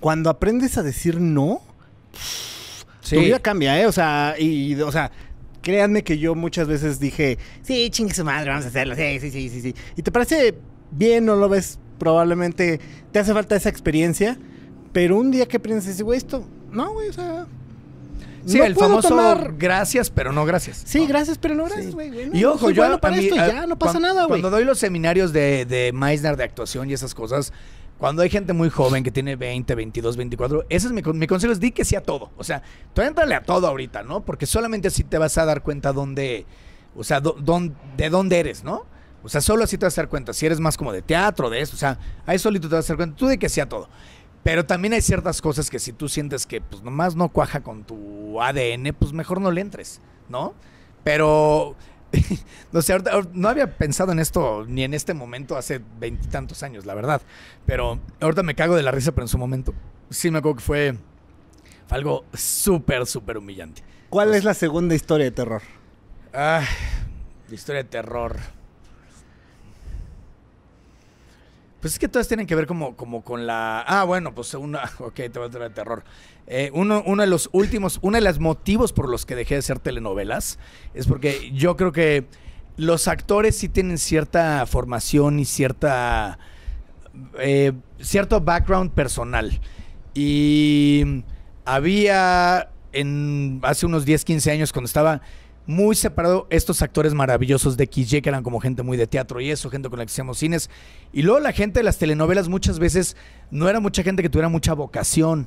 cuando aprendes a decir no, tu vida cambia, ¿eh? O sea, y, o sea, créanme que yo muchas veces dije, sí, chingue su madre, vamos a hacerlo, sí, sí, sí, sí, sí. Y te parece bien, no lo ves, probablemente te hace falta esa experiencia, pero un día que aprendes, güey, esto, no, güey, o sea... Sí, el famoso tomar... gracias, pero no gracias. Sí, gracias, pero no gracias, güey. y ojo, yo para no pasa nada, güey. Cuando doy los seminarios de, de Meisner de actuación y esas cosas, cuando hay gente muy joven que tiene 20, 22, 24, ese es mi, consejo, es di que sí a todo. O sea, tú entrale a todo ahorita, ¿no? Porque solamente así te vas a dar cuenta dónde, o sea, de dónde eres, ¿no? O sea, solo así te vas a dar cuenta. Si eres más como de teatro, de eso, o sea, ahí solito te vas a dar cuenta. Tú de que sea todo. Pero también hay ciertas cosas que si tú sientes que pues nomás no cuaja con tu ADN, pues mejor no le entres, ¿no? Pero no sé, no había pensado en esto ni en este momento hace veintitantos años, la verdad. Pero ahorita me cago de la risa, pero en su momento sí me acuerdo que fue, algo súper, súper humillante. ¿Cuál es la segunda historia de terror? Ah, historia de terror. Pues es que todas tienen que ver como, como con la. Ah, bueno, pues una. Ok, te voy a traer terror. Eh, uno, de los últimos, uno de los motivos por los que dejé de hacer telenovelas es porque yo creo que los actores sí tienen cierta formación y cierta. Eh, cierto background personal. Y había en hace unos 10, 15 años cuando estaba muy separado estos actores maravillosos de Xy, que eran como gente muy de teatro y eso, gente con la que hacíamos cines. Y luego la gente de las telenovelas muchas veces no era mucha gente que tuviera mucha vocación.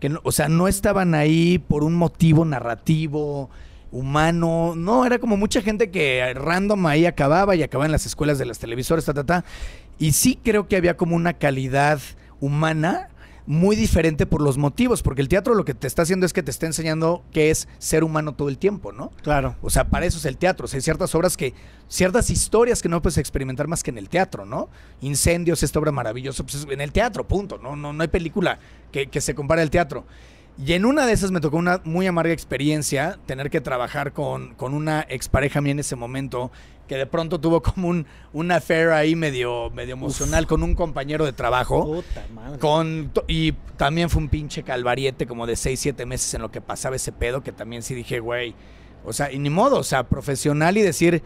Que o sea, no estaban ahí por un motivo narrativo, humano. No, era como mucha gente que random ahí acababa y acababa en las escuelas de las televisoras, ta, ta, ta. Y sí creo que había como una calidad humana muy diferente por los motivos, porque el teatro lo que te está haciendo es que te está enseñando qué es ser humano todo el tiempo, ¿no? Claro. O sea, para eso es el teatro. O hay ciertas obras que, ciertas historias que no puedes experimentar más que en el teatro, ¿no? Incendios, esta obra maravillosa, pues en el teatro, punto. No, no, no hay película que, que se compare al teatro. Y en una de esas me tocó una muy amarga experiencia, tener que trabajar con, una expareja mía en ese momento, que de pronto tuvo como un, una affair ahí medio, medio emocional con un compañero de trabajo. Puta madre. Con, y también fue un pinche calvariete como de 6, 7 meses en lo que pasaba ese pedo, que también sí dije, güey, o sea, y ni modo, o sea, profesional y decir,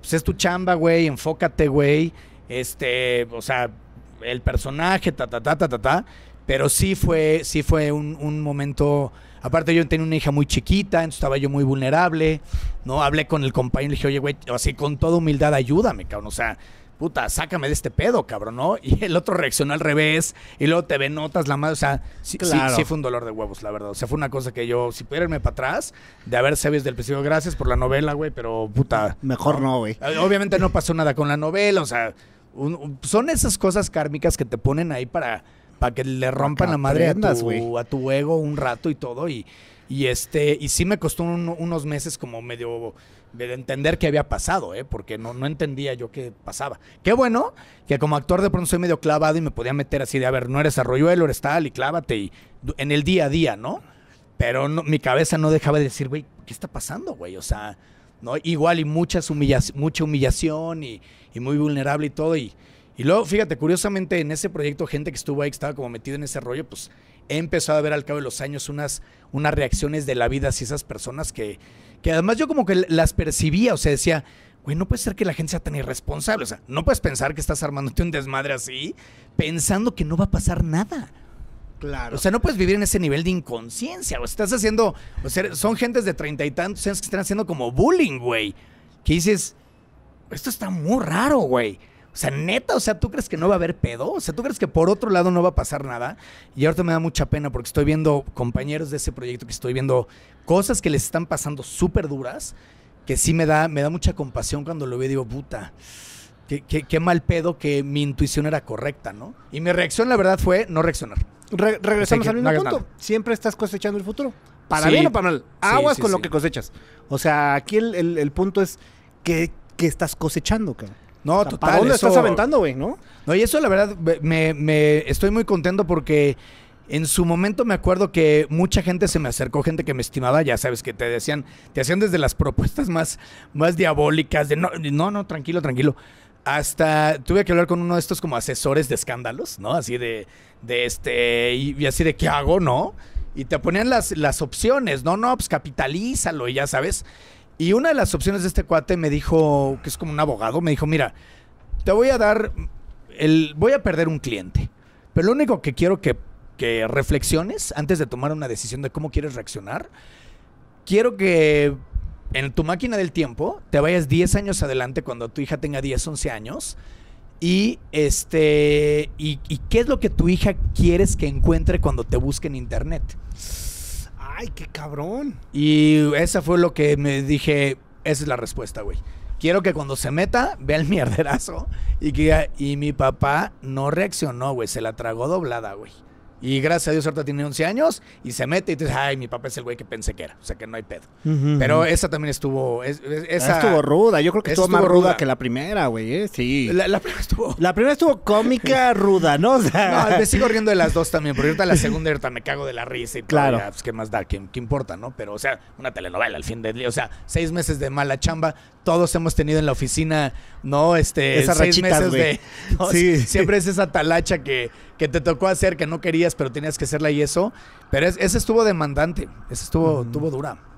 pues es tu chamba, güey, enfócate, güey, este, o sea, el personaje, ta, ta, ta, ta, ta, ta. Pero sí fue, sí fue un, momento. Aparte, yo tenía una hija muy chiquita, entonces estaba yo muy vulnerable. ¿no? Hablé con el compañero y le dije, oye, güey, así con toda humildad, ayúdame, cabrón. O sea, puta, sácame de este pedo, cabrón, ¿no? Y el otro reaccionó al revés, y luego te ve notas la madre. O sea, sí, sí, fue un dolor de huevos, la verdad. O sea, fue una cosa que yo, si pudiera irme para atrás, de haber sabido desde el principio, gracias por la novela, güey, pero puta. Mejor no, güey. Eh, obviamente no pasó nada con la novela, o sea, son esas cosas kármicas que te ponen ahí para para que le rompan la madre a, tu, a tu, ego un rato y todo. Y, y este, y sí me costó unos meses como medio de entender qué había pasado, ¿eh? porque no, no entendía yo qué pasaba. Qué bueno que como actor de pronto soy medio clavado y me podía meter así de, a ver, no eres arroyuelo, eres tal y clávate y en el día a día, ¿no? Pero mi cabeza no dejaba de decir, güey, ¿qué está pasando, güey? O sea, ¿no? Igual y muchas mucha humillación y, y muy vulnerable y todo y y luego, fíjate, curiosamente, en ese proyecto, gente que estuvo ahí, que estaba como metido en ese rollo, pues he empezado a ver al cabo de los años unas, unas reacciones de la vida hacia esas personas que, que además yo como que las percibía, o sea, decía, güey, no puede ser que la gente sea tan irresponsable, o sea, no puedes pensar que estás armándote un desmadre así, pensando que no va a pasar nada. Claro. O sea, no puedes vivir en ese nivel de inconsciencia, o estás haciendo, o sea, son gentes de treinta y tantos años que están haciendo como bullying, güey, que dices, esto está muy raro, güey. O sea, neta, o sea, ¿tú crees que no va a haber pedo? O sea, ¿tú crees que por otro lado no va a pasar nada? Y ahorita me da mucha pena porque estoy viendo compañeros de ese proyecto, que estoy viendo cosas que les están pasando súper duras, que sí me da, me da mucha compasión cuando lo veo y digo, puta, qué, mal pedo que mi intuición era correcta, ¿no? Y mi reacción, la verdad, fue no reaccionar. regresamos al mismo punto. Siempre estás cosechando el futuro. Para bien o para mal. Aguas con lo que cosechas. O sea, aquí el, punto es que, que estás cosechando, cabrón. No, total. ¿Para dónde estás aventando, güey? ¿No? No, y eso la verdad, me, me estoy muy contento porque en su momento me acuerdo que mucha gente se me acercó, gente que me estimaba, ya sabes, que te decían, te hacían desde las propuestas más, más diabólicas, de no, no, no, tranquilo, tranquilo. Hasta tuve que hablar con uno de estos como asesores de escándalos, ¿no? Así de, de este, y, así de, ¿qué hago, no? Y te ponían las, las opciones, no, no, pues capitalízalo, y ya sabes. Y una de las opciones de este cuate me dijo, que es como un abogado, me dijo, mira, te voy a dar, el, voy a perder un cliente, pero lo único que quiero que, que reflexiones antes de tomar una decisión de cómo quieres reaccionar, quiero que en tu máquina del tiempo te vayas 10 años adelante cuando tu hija tenga 10, 11 años. Y este. Y, y, qué es lo que tu hija quieres que encuentre cuando te busque en internet? Ay, qué cabrón. Y esa fue lo que me dije, esa es la respuesta, güey. Quiero que cuando se meta, vea el mierderazo y que y mi papá no reaccionó, güey, se la tragó doblada, güey. Y gracias a Dios ahorita tiene 11 años y se mete y te dice, ay, mi papá es el güey que pensé que era. O sea que no hay pedo. Pero esa también estuvo... Ah, esa, estuvo ruda. Yo creo que estuvo, más ruda, que la primera, güey. ¿eh? Sí. La, primera estuvo... cómica, ruda, ¿no? O sea... No, me sigo riendo de las dos también. Porque ahorita la segunda ahorita me cago de la risa y claro. pues, ¿Qué más da? ¿Qué, ¿Qué, importa, no? Pero, o sea, una telenovela al fin de día. O sea, seis meses de mala chamba todos hemos tenido en la oficina, ¿no? Este, Esas seis meses de. Siempre es esa talacha que, te tocó hacer, que no querías, pero tenías que hacerla y eso. Pero ese estuvo demandante. Ese estuvo, estuvo dura.